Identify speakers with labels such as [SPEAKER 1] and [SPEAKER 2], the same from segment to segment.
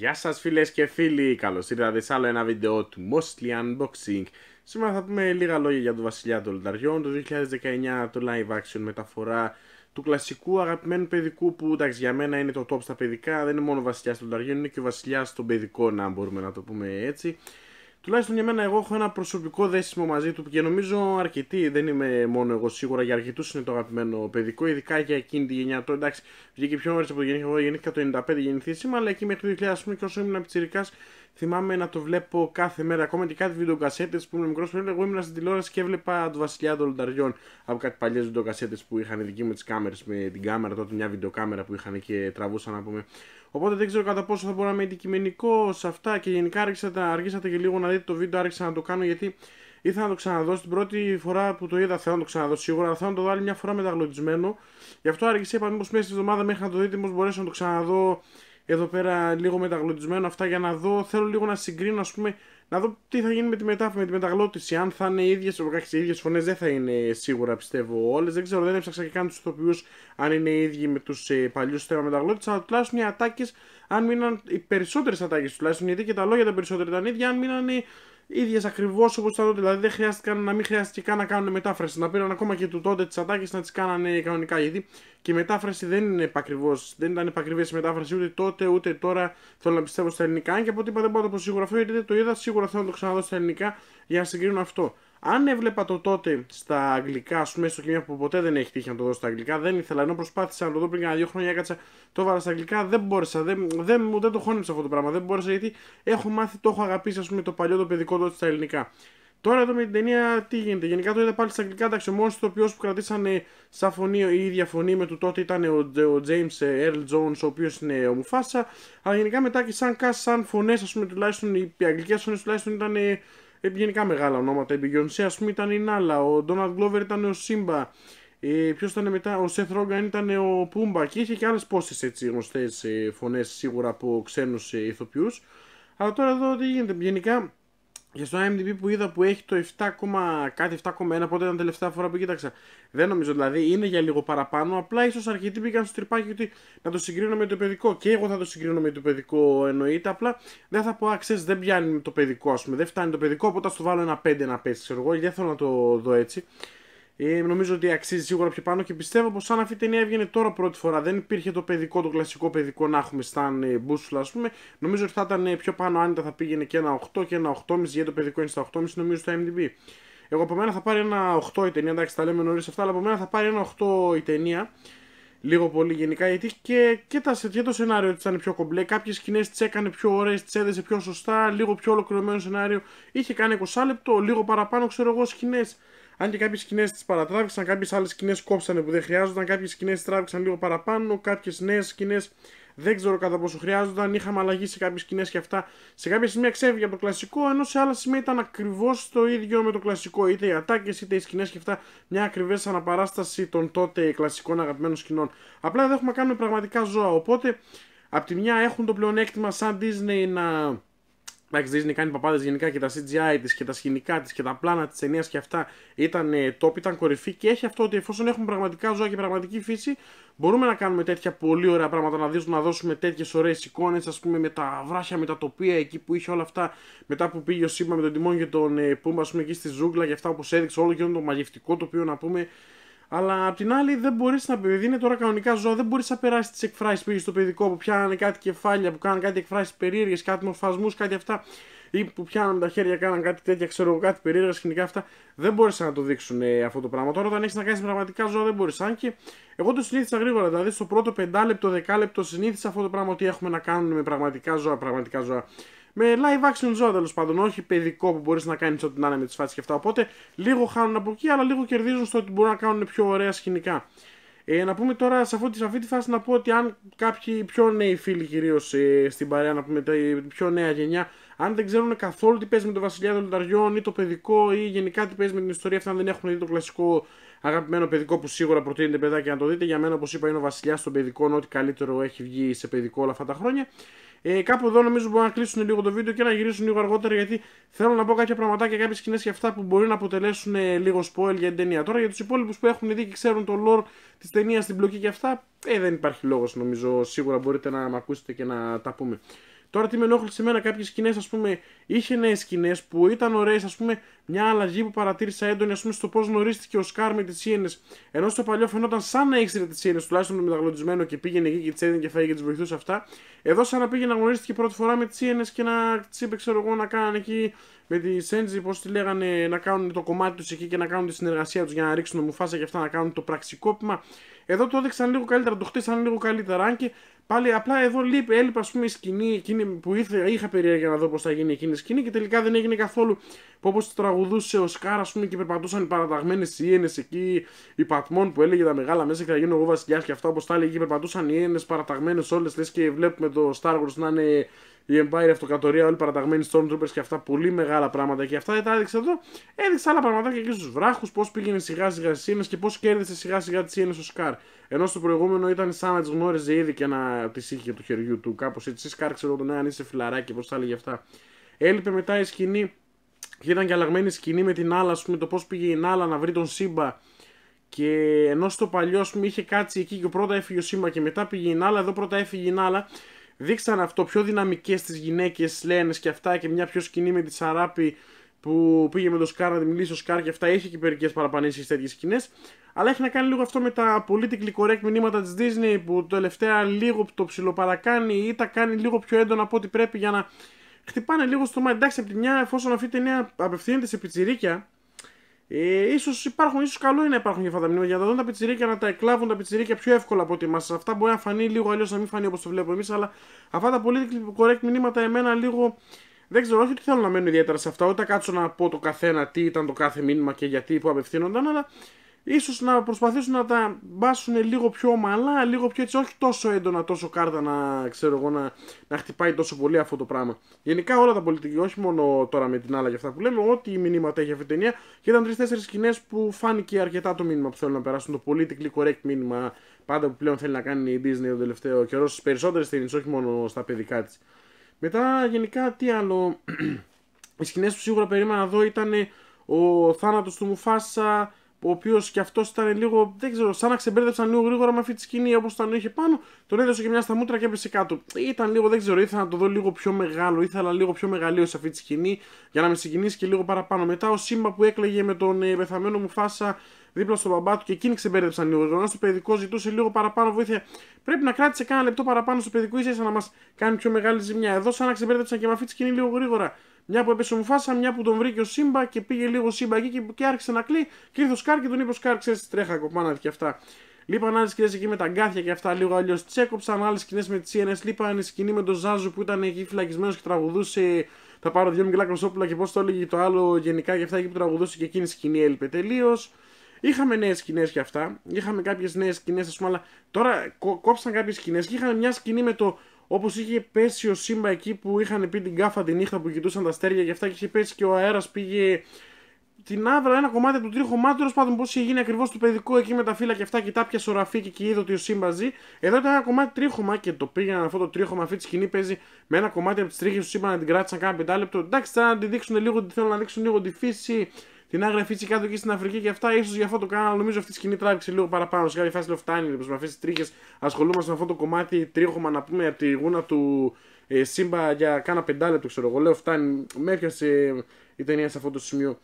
[SPEAKER 1] Γεια σας φίλες και φίλοι, καλώς ήρθατε σε άλλο ένα βίντεο του Mostly Unboxing Σήμερα θα πούμε λίγα λόγια για τον βασιλιά των Λονταριών, το 2019 το live action μεταφορά του κλασικού αγαπημένου παιδικού που εντάξει για μένα είναι το top στα παιδικά Δεν είναι μόνο ο βασιλιάς των Λονταριών, είναι και ο βασιλιάς των παιδικών αν μπορούμε να το πούμε έτσι τουλάχιστον για μένα, εγώ έχω ένα προσωπικό δέσιμο μαζί του και νομίζω αρκετοί, δεν είμαι μόνο εγώ σίγουρα, για αρκετούς είναι το αγαπημένο παιδικό, ειδικά για εκείνη τη γενιά. Το εντάξει, βγήκε πιο νωρίς από το γεννήθηκα, εγώ γεννήθηκα το 95 γεννηθήσιμα, αλλά εκεί μέχρι το 2000, πούμε, και όσο ήμουν πιτσυρικά, Θυμάμαι να το βλέπω κάθε μέρα, ακόμα και κάτι βιντεοκασέτες που ήμουν μικρός. Εγώ ήμουν στην τηλεόραση και έβλεπα το Βασιλιά των Λονταριών από κάτι παλιές βιντεοκασέτες που είχαν δική μου τις κάμερες με την κάμερα τότε, μια βιντεοκάμερα που είχαν και τραβούσαν να πούμε. Οπότε δεν ξέρω κατά πόσο θα μπορώ να είμαι αντικειμενικό σε αυτά και γενικά αργήσατε, αργήσατε και λίγο να δείτε το βίντεο, άρχισα να το κάνω γιατί ήθελα να το ξαναδώ. στην πρώτη φορά που το είδα θέλω να το ξαναδώ σίγουρα, αλλά θέλω να το δω άλλη μια φορά μεταγλωτισμένο. Γι' αυτό άργησε, είπα μήπως μέσα στη εβδομάδα μέχρι να το δείτε, μήπως μπορέσω να το ξαναδώ εδώ πέρα λίγο μεταγλωτισμένο αυτά για να δω, θέλω λίγο να συγκρίνω ας πούμε, να δω τι θα γίνει με τη μετάφραση, με τη μεταγλώτηση, αν θα είναι ίδιες, ίδιες, οι ίδιες φωνές δεν θα είναι σίγουρα πιστεύω όλες, δεν ξέρω, δεν έψαξα και καν τους ηθοποιούς αν είναι ίδιοι με τους ε, παλιούς θέμα μεταγλώτησης, αλλά τουλάχιστον οι ατάκες, αν μείναν οι περισσότερες ατάκες τουλάχιστον, γιατί και τα λόγια τα περισσότερα ήταν ίδια, αν μείναν ίδιες ακριβώς όπως ήταν τότε. Δηλαδή δεν χρειάστηκαν να μην χρειάστηκε καν να κάνουν μετάφραση. Να πήραν ακόμα και του τότε τις ατάκες να τις κάνανε κανονικά. Γιατί και η μετάφραση δεν είναι επακριβώς. Δεν ήταν επακριβέ η μετάφραση ούτε τότε ούτε τώρα. Θέλω να πιστεύω στα ελληνικά. Αν και από ό,τι είπα δεν πάω το σίγουρα αυτό γιατί δεν το είδα. Σίγουρα θέλω να το ξαναδώ στα ελληνικά για να συγκρίνω αυτό. Αν έβλεπα το τότε στα αγγλικά, ας πούμε, στο κείμενο που ποτέ δεν έχει τύχει να το δω στα αγγλικά, δεν ήθελα. Ενώ προσπάθησα να το δω πριν κάνα δύο χρόνια, έκατσα το βάλα στα αγγλικά, δεν μπόρεσα. Δεν, δεν, δεν το χώνεψα αυτό το πράγμα. Δεν μπόρεσα γιατί έχω μάθει, το έχω αγαπήσει, ας πούμε, το παλιό το παιδικό τότε στα ελληνικά. Τώρα εδώ με την ταινία τι γίνεται. Γενικά το είδα πάλι στα αγγλικά. Εντάξει, ο μόνος οποίο που κρατήσανε σαν φωνή η ίδια φωνή με του τότε ήταν ο, ο James Earl Jones, ο οποίος είναι ο Μουφάσα. Αλλά γενικά μετά και σαν κάσ, σαν φωνές, ας πούμε, τουλάχιστον οι αγγλικές φωνές τουλάχιστον ήταν ε, γενικά μεγάλα ονόματα. Η Μπιγιονσέ, ας πούμε, ήταν η Νάλα. Ο Ντόναλτ Γκλόβερ ήταν ο Σίμπα. Ε, Ποιος ήταν μετά, ο Σεθ Ρόγκαν ήταν ο Πούμπα. Και είχε και άλλες πόσες γνωστές ε, φωνές σίγουρα από ξένους ε, ηθοποιούς. Αλλά τώρα εδώ τι γίνεται. Γενικά και στο IMDb που είδα που έχει το 7, κάτι 7,1 πότε ήταν τελευταία φορά που κοίταξα. Δεν νομίζω δηλαδή, είναι για λίγο παραπάνω. Απλά ίσως αρκετοί πήγαν στο τρυπάκι ότι να το συγκρίνω με το παιδικό. Και εγώ θα το συγκρίνω με το παιδικό εννοείται. Απλά δεν θα πω, α ξέρεις, δεν πιάνει το παιδικό ας πούμε. Δεν φτάνει το παιδικό, οπότε θα στο βάλω ένα 5 να πέσει. Εγώ δεν θέλω να το δω έτσι. Ε, νομίζω ότι αξίζει σίγουρα πιο πάνω και πιστεύω πως αν αυτή η ταινία έβγαινε τώρα πρώτη φορά, δεν υπήρχε το παιδικό, το κλασικό παιδικό να έχουμε σαν ε, μπούσουλα, ας πούμε, νομίζω ότι θα ήταν ε, πιο πάνω άνετα, θα πήγαινε και ένα 8 και ένα 8,5 γιατί το παιδικό είναι στα 8,5 νομίζω το MDB. Εγώ από μένα θα πάρει ένα 8 η ταινία, εντάξει τα λέμε νωρίς αυτά, αλλά από μένα θα πάρει ένα 8 η ταινία. Λίγο πολύ γενικά, γιατί και, και, τα, και το σενάριο ότι ήταν πιο κομπλέ. Κάποιες σκηνές τι έκανε πιο ωραίες, τι έδεσε πιο σωστά, λίγο πιο ολοκληρωμένο σενάριο. Είχε κάνει 20 λεπτό, λίγο παραπάνω, ξέρω εγώ, σκηνές. Αν και κάποιες σκηνές τις παρατράβηξαν, κάποιες άλλες σκηνές κόψανε που δεν χρειάζονταν, κάποιες σκηνές τράβηξαν λίγο παραπάνω, κάποιες νέες σκηνές δεν ξέρω κατά πόσο χρειάζονταν. Είχαμε αλλαγή σε κάποιες σκηνές και αυτά. Σε κάποια σημεία ξέφυγε από το κλασικό, ενώ σε άλλα σημεία ήταν ακριβώς το ίδιο με το κλασικό. Είτε οι ατάκες είτε οι σκηνές και αυτά. Μια ακριβές αναπαράσταση των τότε κλασικών αγαπημένων σκηνών. Απλά δεν έχουμε κάνει πραγματικά ζώα. Οπότε, απ' τη μια έχουν το πλεονέκτημα σαν Disney να Εντάξει, Disney κάνει παπάδες γενικά και τα CGI της και τα σκηνικά της και τα πλάνα της ταινίας και αυτά ήταν ε, top, ήταν κορυφή και έχει αυτό ότι εφόσον έχουμε πραγματικά ζώα και πραγματική φύση, μπορούμε να κάνουμε τέτοια πολύ ωραία πράγματα, να δείξουμε, να δώσουμε τέτοιες ωραίες εικόνες, ας πούμε, με τα βράχια, με τα τοπία εκεί που είχε όλα αυτά. Μετά που πήγε ο Σίμπα με τον Τιμόν και τον ε, Πούμπα, ας πούμε, εκεί στη ζούγκλα και αυτά όπως έδειξε όλο και το μαγευτικό τοπίο, να πούμε, αλλά απ' την άλλη δεν μπορείς να. Επειδή είναι τώρα κανονικά ζώα, δεν μπορείς να περάσεις τις εκφράσεις που είχε στο παιδικό που πιάνανε κάτι κεφάλια, που κάνανε κάτι εκφράσεις περίεργες, κάτι μορφασμούς, κάτι αυτά. ή που πιάνανε τα χέρια, κάνανε κάτι τέτοια, ξέρω εγώ, κάτι περίεργα σκηνικά αυτά. Δεν μπορείς να το δείξουν αυτό το πράγμα. Τώρα όταν έχεις να κάνεις πραγματικά ζώα, δεν μπορείς. Αν και εγώ το συνήθισα γρήγορα. Δηλαδή στο πρώτο πεντάλεπτο, δεκάλεπτο συνήθισα αυτό το πράγμα ότι έχουμε να κάνουμε με πραγματικά ζώα, πραγματικά ζώα με live action ζώα τέλος πάντων. Όχι παιδικό που μπορείς να κάνεις ό,τι να είναι με τις φάσεις και αυτά. Οπότε λίγο χάνουν από εκεί, αλλά λίγο κερδίζουν στο ότι μπορούν να κάνουν πιο ωραία σκηνικά. Ε, να πούμε τώρα σε αυτή, σε αυτή τη φάση να πω ότι αν κάποιοι πιο νέοι φίλοι κυρίως ε, στην παρέα, να πούμε πιο νέα γενιά, αν δεν ξέρουν καθόλου τι παίζει με το Βασιλιά των Λονταριών ή το παιδικό ή γενικά τι παίζει με την ιστορία, αυτά αν δεν έχουν δει το κλασικό αγαπημένο παιδικό που σίγουρα προτείνεται παιδάκι να το δείτε. Για μένα, όπως είπα, είναι ο Βασιλιάς των Παιδικών, ό,τι καλύτερο έχει βγει σε παιδικό όλα αυτά τα χρόνια. Ε, κάπου εδώ νομίζω μπορούν να κλείσουν λίγο το βίντεο και να γυρίσουν λίγο αργότερα γιατί θέλω να πω κάποια και κάποιες σκηνές και αυτά που μπορεί να αποτελέσουν ε, λίγο spoil για την ταινία. Τώρα για τους υπόλοιπους που έχουν δει και ξέρουν το lore της ταινίας, την πλοκή και αυτά, ε, δεν υπάρχει λόγος νομίζω. Σίγουρα μπορείτε να με ακούσετε και να τα πούμε. Τώρα τι με ενόχλησε εμένα κάποιες σκηνές, ας πούμε, είχε νέες σκηνές που ήταν ωραίες, ας πούμε, μια αλλαγή που παρατήρησα έντονη, ας πούμε, στο πώς γνωρίστηκε ο Σκάρ με τις Ιένε. Ενώ στο παλιό φαινόταν σαν να ήξερε τις Ιένε, τουλάχιστον με μεταγλωτισμένο και πήγαινε εκεί και τι έδινε και φάγε και τις βοηθούσε αυτά. Εδώ σαν να πήγε να γνωρίστηκε πρώτη φορά με τις Ιένε και να τις είπε, ξέρω εγώ, να κάνανε εκεί με τη Σέντζι, πώς τη λέγανε, να κάνουν το κομμάτι τους εκεί και να κάνουν τη συνεργασία τους για να ρίξουν μουφάσα και αυτά να κάνουν το πραξικόπημα. Εδώ το έδειξαν λίγο καλύτερα, το χτίσαν λίγο καλύτερα. Αν και Πάλι απλά εδώ λείπει, έλειπε πούμε η σκηνή εκείνη που είχα περιέργεια να δω πώς θα γίνει εκείνη η σκηνή και τελικά δεν έγινε καθόλου. Που όπως τραγουδούσε ο Σκάρα ας πούμε, και περπατούσαν οι παραταγμένες ιένε εκεί, οι πατμών που έλεγε τα μεγάλα μέσα και θα γίνω εγώ βασιλιάς και αυτά όπως τα έλεγε, και περπατούσαν οι ιένε παραταγμένες όλες λες και βλέπουμε το Star να είναι η Empire, αυτοκατορία, Αυτοκρατορία, όλοι παραταγμένοι Stormtroopers και αυτά πολύ μεγάλα πράγματα και αυτά δεν τα έδειξε εδώ. Έδειξε άλλα πράγματα και εκεί στους βράχους, πώς πήγαινε σιγά σιγά τι Σίνε και πώς κέρδισε σιγά σιγά τις Σίνε ο Σκάρ. Ενώ στο προηγούμενο ήταν σαν να τις γνώριζε ήδη και να τις είχε του χεριού του, κάπως έτσι. Σκάρ, ξέρω τον αν είσαι φιλαράκι, πώς τα έλεγε αυτά. Έλειπε μετά η σκηνή και ήταν και αλλαγμένη σκηνή με την άλλα, ας πούμε, το πώς πήγε η Νάλα να βρει τον Σύμπα και ενώ στο παλιό, ας πούμε, είχε κάτσει εκεί και πρώτα έφυγε ο και μετά πήγε η Νάλα, εδώ πρώτα έφυγε η Νάλα δείξαν αυτό πιο δυναμικές τις γυναίκες, λένε και αυτά και μια πιο σκηνή με τη Σαράπη που πήγε με τον Σκάρ να τη μιλήσει ο Σκάρ και αυτά είχε και μερικέ παραπανήσει τέτοιες σκηνές. Αλλά έχει να κάνει λίγο αυτό με τα πολύ correct μηνύματα της Disney που το τελευταία λίγο το ψιλοπαρακάνει ή τα κάνει λίγο πιο έντονα από ό,τι πρέπει για να χτυπάνε λίγο στο μάτι. Εντάξει, από τη μια, εφόσον αυτή η ταινία απευθύνεται σε πιτσιρίκια, ε, ίσως υπάρχουν, ίσως καλό είναι να υπάρχουν και αυτά τα μηνύματα για να δουν τα πιτσιρίκια να τα εκλάβουν τα πιτσιρίκια πιο εύκολα από ότι μα. Αυτά μπορεί να φανεί λίγο αλλιώς να μην φανεί όπως το βλέπουμε εμείς, αλλά αυτά τα πολύ correct μηνύματα εμένα λίγο. Δεν ξέρω, όχι ότι θέλω να μένω ιδιαίτερα σε αυτά, ούτε κάτσω να πω το καθένα τι ήταν το κάθε μήνυμα και γιατί που απευθύνονταν, αλλά ίσως να προσπαθήσουν να τα μπάσουν λίγο πιο ομαλά, λίγο πιο έτσι, όχι τόσο έντονα, τόσο κάρτα να, ξέρω εγώ, να, να χτυπάει τόσο πολύ αυτό το πράγμα. Γενικά όλα τα πολιτική, όχι μόνο τώρα με την άλλα και αυτά που λέμε, ό,τι μηνύματα έχει αυτή η ταινία και ήταν τρει-τέσσερι σκηνές που φάνηκε αρκετά το μήνυμα που θέλουν να περάσουν, το politically correct μήνυμα πάντα που πλέον θέλει να κάνει η Disney το τελευταίο καιρό στις περισσότερες ταινίες, όχι μόνο στα παιδικά της. Μετά γενικά τι άλλο. Οι σκηνές που σίγουρα περίμενα να ήταν ο θάνατος του Μουφάσα, ο οποίος και αυτός ήταν λίγο, δεν ξέρω, σαν να ξεμπέρδεψαν λίγο γρήγορα με αυτή τη σκηνή όπως τον είχε πάνω, τον έδωσε και μια στα μούτρα και έπεσε κάτω. Ήταν λίγο, δεν ξέρω, ήθελα να το δω λίγο πιο μεγάλο, ήθελα λίγο πιο μεγαλείο σε αυτή τη σκηνή για να με συγκινήσει και λίγο παραπάνω. Μετά ο Σίμπα που έκλαιγε με τον ε, πεθαμένο μου φάσα δίπλα στον μπαμπά του και εκείνη ξεμπέρδεψαν λίγο. Γεγονό το παιδικό ζητούσε λίγο παραπάνω βοήθεια. Πρέπει να κράτησε κάνα λεπτό παραπάνω στο παιδικό, ίσα να μας κάνει πιο μεγάλη ζημιά. Εδώ, σαν να ξεμπέρδεψαν και μαφή τη σκηνή λίγο γρήγορα. Μια που έπεσε ο Μουφάσα, μια που τον βρήκε ο Σύμπα και πήγε λίγο Σύμπα εκεί και, και άρχισε να κλεί. Και ήρθε ο Σκάρ και τον είπε: ο Σκάρ, ξέρεις τρέχα κοπάνα και αυτά. Λείπαν άλλες σκηνές εκεί με τα γκάθια και αυτά λίγο αλλιώς. Τσέκοψαν άλλες σκηνές με τις CNS. Λείπαν η σκηνή με τον Ζάζου που ήταν εκεί φυλακισμένος και τραγουδούσε. Θα πάρω δυο μικρά κροσόπουλα και πώς το έλεγε το άλλο γενικά και αυτά εκεί που τραγουδούσε και εκείνη η σκηνή έλειπε τελείως. Είχαμε νέες σκηνές και αυτά. Είχαμε κάποιες νέες σκηνές, ας πούμε, αλλά τώρα κόψαν κάποιες σκηνές και μια σκηνή με το. Όπως είχε πέσει ο Σίμπα εκεί που είχαν πει την κάφα τη νύχτα που κοιτούσαν τα αστέρια και αυτά και είχε πέσει και ο αέρας πήγε την άβρα ένα κομμάτι από το τρίχωμά του. Τέλος πάντων, πώς είχε γίνει ακριβώς το παιδικό εκεί με τα φύλλα και αυτά, τα πια σοραφή και εκεί είδε ότι ο Σύμπα ζει. Εδώ ήταν ένα κομμάτι τρίχωμα και το πήγαιναν αυτό το τρίχωμα. Αυτή τη σκηνή παίζει με ένα κομμάτι από τις τρίχες του Σύμπα να την κράτησαν κάνα πεντάλεπτο. Εντάξει, να τη δείξουν λίγο, θέλουν να δείξουν λίγο τη φύση την άγραφη κάτω εκεί στην Αφρική και αυτά, ίσως γι' αυτό το κάνω. Νομίζω αυτή τη σκηνή τράβηξε λίγο παραπάνω. Σε κάποια φάση λέω φτάνει, λοιπόν, με αυτές τις τρίχες ασχολούμαστε με αυτό το κομμάτι τρίχωμα να πούμε από τη γούνα του ε, Σύμπα για κάνα πεντάλεπτο, ξέρω εγώ. Λέω φτάνει, με έπιασε ε, η ταινία σε αυτό το σημείο.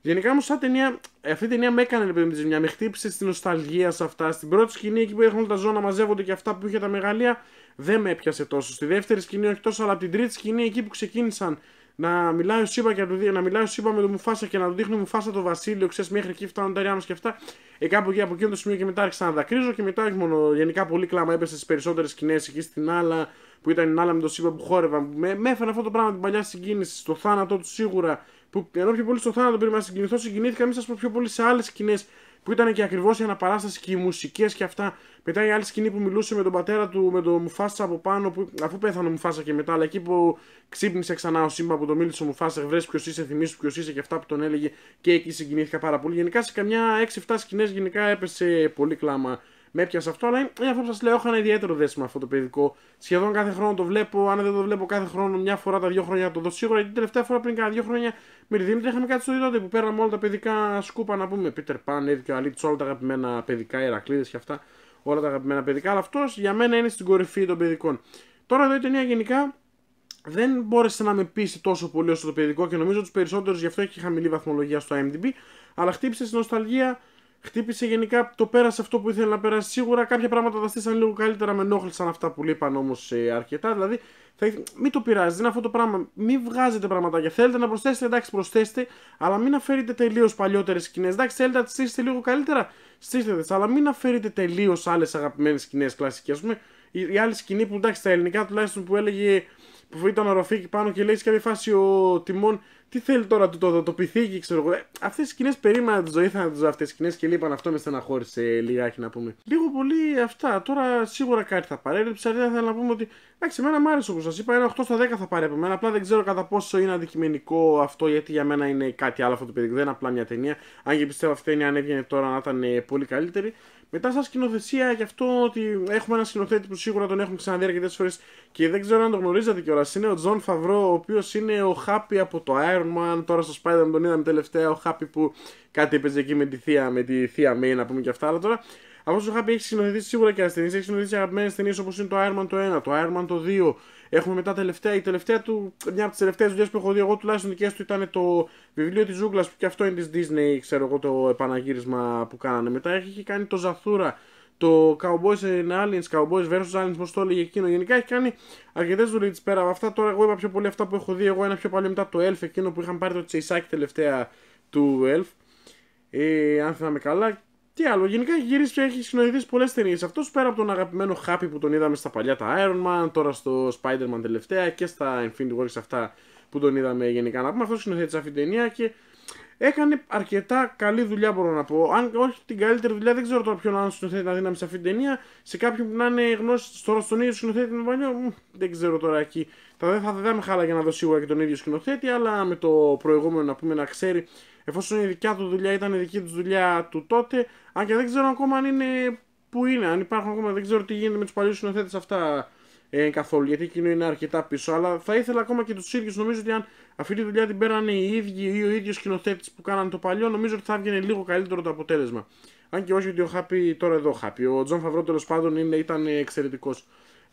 [SPEAKER 1] Γενικά όμως, σαν ταινία, αυτή η ταινία με έκανε λοιπόν, τη με με χτύπησε στην νοσταλγία σε αυτά. Στην πρώτη σκηνή, εκεί που έρχονται τα ζώα να μαζεύονται και αυτά που είχε τα μεγαλεία, δεν με έπιασε τόσο. Στη δεύτερη σκηνή, όχι τόσο, αλλά από την τρίτη σκηνή, εκεί που ξεκίνησαν να μιλάει ο Σίμπα, και να, να μιλάει ο με τον Μουφάσα και να του δείχνει Μουφάσα το Βασίλειο, ξέρεις μέχρι εκεί φτάνουν τα ριά και αυτά. Ε, κάπου εκεί από εκείνο το σημείο και μετά άρχισα να δακρύζω και μετά όχι μόνο. Γενικά πολύ κλάμα έπεσε στις περισσότερες σκηνές εκεί στην άλλα που ήταν η άλλα με τον Σίμπα που χόρευα. Με, με έφερε αυτό το πράγμα την παλιά συγκίνηση, στο θάνατό του σίγουρα. Που ενώ πιο πολύ στο θάνατο πριν να συγκινηθώ, συγκινήθηκα, μην σα πω πιο πολύ σε άλλες σκηνές που ήταν και ακριβώς η αναπαράσταση και οι μουσικές και αυτά. Μετά η άλλη σκηνή που μιλούσε με τον πατέρα του, με τον Μουφάσα από πάνω, που, αφού πέθανε ο Μουφάσα και μετά, αλλά εκεί που ξύπνησε ξανά ο Σύμπα που το μίλησε ο Μουφάσα, βρες ποιος είσαι, θυμίσου ποιος είσαι και αυτά που τον έλεγε και εκεί συγκινήθηκα πάρα πολύ. Γενικά σε καμιά 6-7 σκηνές γενικά έπεσε πολύ κλάμα με έπιασε αυτό. Αλλά είναι αυτό που σας λέω: έχω ένα ιδιαίτερο δέσμα αυτό το παιδικό. Σχεδόν κάθε χρόνο το βλέπω. Αν δεν το βλέπω κάθε χρόνο, μια φορά τα δύο χρόνια το δω σίγουρα. Γιατί την τελευταία φορά πριν κάνα δύο χρόνια με τη Δήμητρα είχαμε κάτι στο τότε που πέραμε όλα τα παιδικά σκούπα να πούμε. Πίτερ Παν, Έδη και ο Αλίτ, όλα τα αγαπημένα παιδικά, Ηρακλείδε και αυτά. Όλα τα αγαπημένα παιδικά. Αλλά αυτός για μένα είναι στην κορυφή των παιδικών. Τώρα εδώ η ταινία γενικά δεν μπόρεσε να με πείσει τόσο πολύ όσο το παιδικό και νομίζω τους περισσότερους γι' αυτό έχει χαμηλή βαθμολογία στο IMDb. Αλλά χτύπησε στην νοσταλγία χτύπησε γενικά, το πέρασε αυτό που ήθελε να περάσει σίγουρα. Κάποια πράγματα τα στήσαν λίγο καλύτερα, με ενόχλησαν αυτά που λείπαν όμως ε, αρκετά. Δηλαδή, θα... μην το πειράζει, είναι αυτό το πράγμα. Μην βγάζετε πραγματάκια. Θέλετε να προσθέσετε, εντάξει, προσθέστε, αλλά μην αφαιρείτε τελείως παλιότερες σκηνές. Εντάξει, θέλετε να τις στήσετε λίγο καλύτερα, στήστε τις, αλλά μην αφαιρείτε τελείως άλλες αγαπημένες σκηνές κλασικές. Ας πούμε, η, η άλλη σκηνή που εντάξει, στα ελληνικά τουλάχιστον που έλεγε που ήταν ο Ροφίκη πάνω και λέει σε κάποια φάση ο Τιμών τι θέλει τώρα, το, το, το, πυθίκι, ξέρω εγώ. Ε, αυτές οι σκηνές περίμενα τη ζωή θα τις ζω αυτές τι σκηνές και λείπαν αυτό με στεναχώρησε λιγάκι να πούμε. Λίγο πολύ αυτά. Τώρα σίγουρα κάτι θα παρέλειψα. Ε, δεν θέλω να πούμε ότι. Εντάξει, εμένα μου άρεσε όπως σας είπα, ένα 8 στα 10 θα πάρει από μένα. Απλά δεν ξέρω κατά πόσο είναι αντικειμενικό αυτό, γιατί για μένα είναι κάτι άλλο αυτό το παιδί. Δεν είναι απλά μια ταινία. Αν και πιστεύω αυτή η ταινία αν έβγαινε τώρα να ήταν ε, πολύ καλύτερη. Μετά, σαν σκηνοθεσία, γι' αυτό ότι έχουμε ένα σκηνοθέτη που σίγουρα τον έχουμε ξαναδεί αρκετές φορές και δεν ξέρω αν τον γνωρίζατε κιόλας. Είναι ο Τζον Φαβρό, ο οποίος είναι ο Χάπι από το Iron Man. Τώρα στο Spider-Man τον είδαμε τελευταία. Ο Χάπι που κάτι έπαιζε εκεί με τη Θεία, με τη Θεία Μέη, να πούμε και αυτά. Αλλά τώρα αυτό ο Χάπι έχει σκηνοθετήσει σίγουρα και ασθενείς. Έχει σκηνοθετήσει αγαπημένες ταινίες όπως είναι το Iron Man το 1, το Iron Man το 2. Έχουμε μετά τελευταία, η τελευταία του, μια από τις τελευταίες δουλειές που έχω δει εγώ τουλάχιστον δικές του ήταν το βιβλίο της Ζούγκλας που και αυτό είναι της Disney, ξέρω εγώ το επαναγύρισμα που κάνανε. Μετά έχει κάνει το Ζαθούρα, το Cowboys and Aliens, Cowboys vs Aliens, πώς το έλεγε εκείνο. Γενικά έχει κάνει αρκετές δουλειές πέρα από αυτά. Τώρα εγώ είπα πιο πολύ αυτά που έχω δει εγώ, ένα πιο παλιό μετά το Elf, εκείνο που είχαν πάρει το τσεϊσάκι τελευταία του Elf. Ε, αν θυμάμαι καλά, τι άλλο, γενικά έχει γυρίσει και έχει συνοηθεί πολλές ταινίες. Αυτός πέρα από τον αγαπημένο Χάπι που τον είδαμε στα παλιά τα Iron Man, τώρα στο Spider-Man τελευταία και στα Infinity Wars αυτά που τον είδαμε γενικά να πούμε. Αυτός συνοηθέτησε αυτή την ταινία και έκανε αρκετά καλή δουλειά μπορώ να πω. Αν όχι την καλύτερη δουλειά, δεν ξέρω τώρα ποιον άλλο συνοθέτη να δίναμε σε αυτή την ταινία. Σε κάποιον που να είναι γνώση τώρα στον ίδιο σκηνοθέτη με παλιό, δεν ξέρω τώρα εκεί. Θα δεν θα χάλα για να δω σίγουρα και τον ίδιο σκηνοθέτη, αλλά με το προηγούμενο να πούμε να ξέρει εφόσον η δικιά του δουλειά ήταν η δική του δουλειά του τότε, αν και δεν ξέρω ακόμα αν είναι που είναι, αν υπάρχουν ακόμα, δεν ξέρω τι γίνεται με τους παλιούς συνοθέτέ αυτά ε, καθόλου, γιατί εκείνο είναι αρκετά πίσω. Αλλά θα ήθελα ακόμα και τους ίδιους, νομίζω ότι αν αυτή τη δουλειά την πέρανε οι ίδιοι ή ο ίδιος σκηνοθέτης που κάναν το παλιό, νομίζω ότι θα έβγαινε λίγο καλύτερο το αποτέλεσμα. Αν και όχι ότι ο Χάπι τώρα εδώ χάπι Ο Τζον Φαβρό πάντων ήταν εξαιρετικός.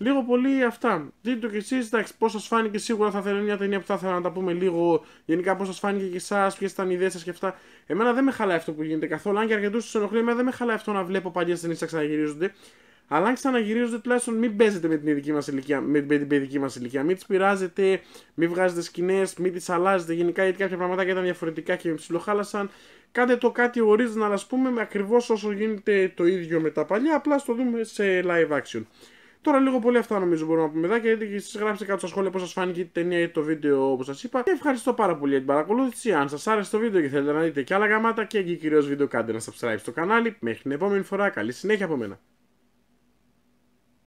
[SPEAKER 1] Λίγο πολύ αυτά. Δείτε το κι εσείς, εντάξει, πώς σας φάνηκε σίγουρα θα θέλω μια ταινία που θα ήθελα να τα πούμε λίγο. Γενικά, πώς σας φάνηκε και εσάς, ποιες ήταν οι ιδέες σας και αυτά. Εμένα δεν με χαλάει αυτό που γίνεται καθόλου. Αν και αρκετούς τους ενοχλεί, εμένα δεν με χαλάει αυτό να βλέπω παλιές ταινίες να ξαναγυρίζονται. Αλλά αν ξαναγυρίζονται, τουλάχιστον μην παίζετε με την, ειδική μας ηλικία, με, την παιδική μας ηλικία. Μην τις πειράζετε, μην βγάζετε σκηνές, μην τις αλλάζετε γενικά, γιατί κάποια πράγματα ήταν διαφορετικά και με ψιλοχάλασαν. Κάντε το κάτι original, ας πούμε, ακριβώς όσο γίνεται το ίδιο με τα παλιά, απλά στο δούμε σε live action. Τώρα λίγο πολύ αυτά νομίζω μπορούμε να πούμε μετά και εσεί γράψτε κάτω στα σχόλια πώς σας φάνηκε η ταινία ή το βίντεο όπως σας είπα. Και ευχαριστώ πάρα πολύ για την παρακολούθηση. Αν σας άρεσε το βίντεο και θέλετε να δείτε και άλλα γαμάτα και εκεί κυρίως βίντεο κάντε ένα subscribe στο κανάλι. Μέχρι την επόμενη φορά, καλή συνέχεια από μένα.